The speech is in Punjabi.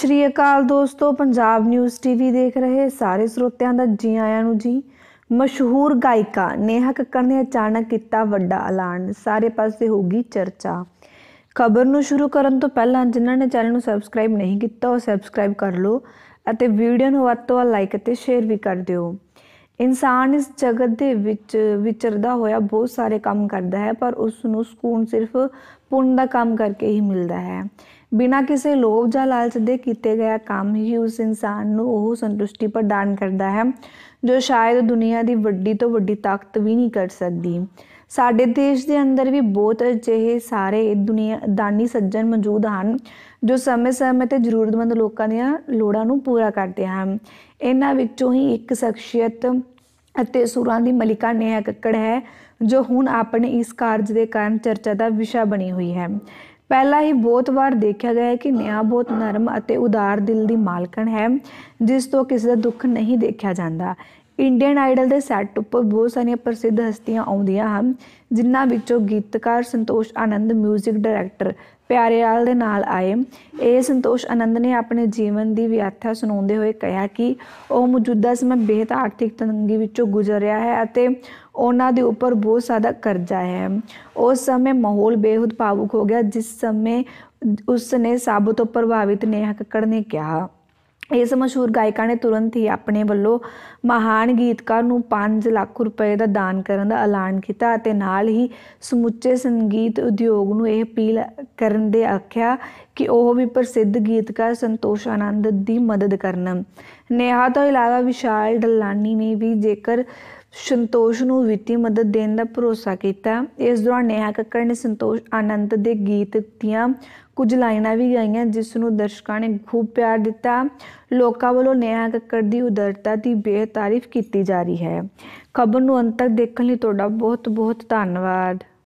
ਸ਼੍ਰੀ ਅਕਾਲ ਦੋਸਤੋ ਪੰਜਾਬ ਨਿਊਜ਼ ਟੀਵੀ ਦੇਖ ਰਹੇ ਸਾਰੇ ਸਰੋਤਿਆਂ ਦਾ ਜੀ ਆਇਆਂ ਨੂੰ ਜੀ ਮਸ਼ਹੂਰ ਗਾਇਕਾ ਨੇਹਾ ਕੱਕੜ ਨੇ ਅਚਾਨਕ ਕੀਤਾ ਵੱਡਾ ਐਲਾਨ ਸਾਰੇ ਪਾਸੇ ਹੋ ਗਈ ਚਰਚਾ ਖਬਰ ਨੂੰ ਸ਼ੁਰੂ ਕਰਨ ਤੋਂ ਪਹਿਲਾਂ ਜਿਨ੍ਹਾਂ ਨੇ ਚੈਨਲ ਨੂੰ ਸਬਸਕ੍ਰਾਈਬ ਨਹੀਂ ਕੀਤਾ ਉਹ ਸਬਸਕ੍ਰਾਈਬ ਕਰ ਲਓ ਅਤੇ ਵੀਡੀਓ ਨੂੰ ਵੱਧ ਤੋਂ ਵੱਧ ਲਾਈਕ ਅਤੇ ਸ਼ੇਅਰ ਵੀ ਕਰ ਦਿਓ ਇਨਸਾਨ ਇਸ ਜਗਤ ਦੇ ਵਿੱਚ ਵਿਚਰਦਾ ਹੋਇਆ ਬਹੁਤ ਸਾਰੇ ਕੰਮ ਕਰਦਾ ਹੈ ਪਰ ਉਸ ਨੂੰ ਸਕੂਨ ਸਿਰਫ ਪੁੰਨ ਦਾ ਕੰਮ ਕਰਕੇ ਹੀ ਮਿਲਦਾ ਹੈ ਬਿਨਾ ਕਿਸੇ ਲੋਭ ਜਾਂ ਲਾਲਚ ਦੇ ਕੀਤੇ ਗਿਆ ਕੰਮ ਹੀ ਉਸ ਇਨਸਾਨ ਨੂੰ ਉਹ ਸੰਤੁਸ਼ਟੀ ਪ੍ਰਦਾਨ ਕਰਦਾ ਹੈ ਜੋ ਸ਼ਾਇਦ ਦੁਨੀਆ ਦੀ ਵੱਡੀ ਤੋਂ ਵੱਡੀ ਤਾਕਤ ਵੀ ਨਹੀਂ ਕਰ ਸਕਦੀ ਸਾਡੇ ਦੇਸ਼ ਦੇ ਅੰਦਰ ਵੀ ਬਹੁਤ ਅਜਿਹੇ ਸਾਰੇ ਦੁਨੀਆ ਦਾਨੀ ਸੱਜਣ ਮੌਜੂਦ ਹਨ ਜੋ ਸਮੇਂ-ਸਮੇਂ ਤੇ ਜ਼ਰੂਰਤਮੰਦ ਲੋਕਾਂ ਦੀਆਂ ਲੋੜਾਂ ਨੂੰ ਪੂਰਾ ਕਰਦੇ ਹਨ ਇਹਨਾਂ ਵਿੱਚੋਂ ਹੀ ਇੱਕ ਸ਼ਖਸੀਅਤ ਅਤੇ ਸੂਰਾਂ ਦੀ ਮਲਿਕਾ ਨੇਹਾ ਕੱਕੜ ਹੈ ਜੋ ਹੁਣ ਆਪਣੇ ਇਸ ਕਾਰਜ ਦੇ ਕਾਰਨ ਚਰਚਾ ਦਾ ਵਿਸ਼ਾ ਬਣੀ ਹੋਈ ਹੈ ਪਹਿਲਾ ਹੀ ਬਹੁਤ ਵਾਰ ਦੇਖਿਆ ਗਿਆ ਹੈ ਕਿ ਨਿਆ ਬਹੁਤ ਨਰਮ ਅਤੇ ਉਦਾਰ ਦਿਲ ਦੀ ਮਾਲਕਣ ਹੈ ਜਿਸ ਤੋਂ ਕਿਸੇ ਦਾ ਦੁੱਖ ਨਹੀਂ ਦੇਖਿਆ ਜਾਂਦਾ ਇੰਡੀਅਨ ਆਈਡਲ ਦੇ ਸੈੱਟ ਉੱਪਰ ਬਹੁਤ ਸਾਰੀਆਂ ਪ੍ਰਸਿੱਧ ਹਸਤੀਆਂ ਆਉਂਦੀਆਂ ਹਨ ਜਿਨ੍ਹਾਂ ਵਿੱਚੋਂ ਗੀਤਕਾਰ ਸੰਤੋਸ਼ ਆਨੰਦ 뮤직 ਡਾਇਰੈਕਟਰ ਪਿਆਰੇਲਾਲ ਦੇ ਨਾਲ ਆਏ ਇਹ ਸੰਤੋਸ਼ ਆਨੰਦ ਨੇ ਆਪਣੇ ਜੀਵਨ ਦੀ ਵਿਆਥਾ ਸੁਣਾਉਂਦੇ ਹੋਏ ਕਿਹਾ ਕਿ ਉਹ ਮੌਜੂਦਾ ਸਮੇਂ ਬੇਹਤ ਆਰਥਿਕ ਤੰਗੀ ਵਿੱਚੋਂ ਗੁਜ਼ਰ ਰਿਹਾ ਹੈ ਅਤੇ ਉਹਨਾਂ ਦੇ ਉੱਪਰ ਬਹੁਤ ਸਾਰਾ ਕਰਜ਼ਾ ਹੈ ਉਸ ਸਮੇਂ ਮਾਹੌਲ ਬੇਹਦ ਭਾਵੁਕ ਹੋ ਗਿਆ ਜਿਸ ਸਮੇਂ ਉਸ ਨੇ ਸਭ ਤੋਂ ਪ੍ਰਭਾਵਿਤ ਨੇਹਾ ਕੱਕੜ ਨੇ ਕਿਹਾ ਇਸ ਮਸ਼ਹੂਰ ਗਾਇਕਾ ਨੇ ਤੁਰੰਤ ਹੀ ਆਪਣੇ ਵੱਲੋਂ ਮਹਾਨ ਗੀਤਕਾਰ ਨੂੰ 5 ਲੱਖ ਰੁਪਏ ਦਾ ਦਾਨ ਕਰਨ ਦਾ ਐਲਾਨ ਕੀਤਾ ਅਤੇ ਨਾਲ ਹੀ ਸਮੁੱਚੇ ਸੰਗੀਤ ਉਦਯੋਗ ਨੂੰ ਇਹ ਅਪੀਲ ਕਰਨ ਦੇ ਆਖਿਆ ਕਿ ਉਹ ਵੀ ਪ੍ਰਸਿੱਧ ਗੀਤਕਾਰ ਸੰਤੋਸ਼ ਆਨੰਦ ਦੀ ਮਦਦ ਕਰਨ ਨੇਹਾ ਤੋਂ ਇਲਾਵਾ ਵਿਸ਼ਾਲ ਡਲਾਨੀ ਨੇ ਵੀ ਜੇਕਰ ਸੰਤੋਸ਼ ਨੂੰ ਵਿੱਤੀ ਮਦਦ ਦੇਣ ਦਾ ਭਰੋਸਾ ਕੀਤਾ ਇਸ ਦੌਰਾਨ ਨੇਹਾ ਕੱਕੜ ਨੇ ਸੰਤੋਸ਼ ਆਨੰਦ ਦੇ ਗੀਤ ਦਿੱਤੀਆਂ ਕੁਝ ਲਾਈਨਾਂ ਵੀ ਗਾਈਆਂ ਜਿਸ ਨੂੰ ਦਰਸ਼ਕਾਂ ਨੇ ਖੂਬ ਪਿਆਰ ਦਿੱਤਾ ਲੋਕਾਂ ਵੱਲੋਂ ਨੇਹਾ ਕੱਕੜ ਦੀ ਉਦਾਰਤਾ ਦੀ ਬੇਤਾਰੀਫ ਕੀਤੀ ਜਾ ਰਹੀ ਹੈ ਖਬਰ ਨੂੰ ਅੰਤ ਤੱਕ ਦੇਖਣ ਲਈ ਤੁਹਾਡਾ ਬਹੁਤ ਬਹੁਤ ਧੰਨਵਾਦ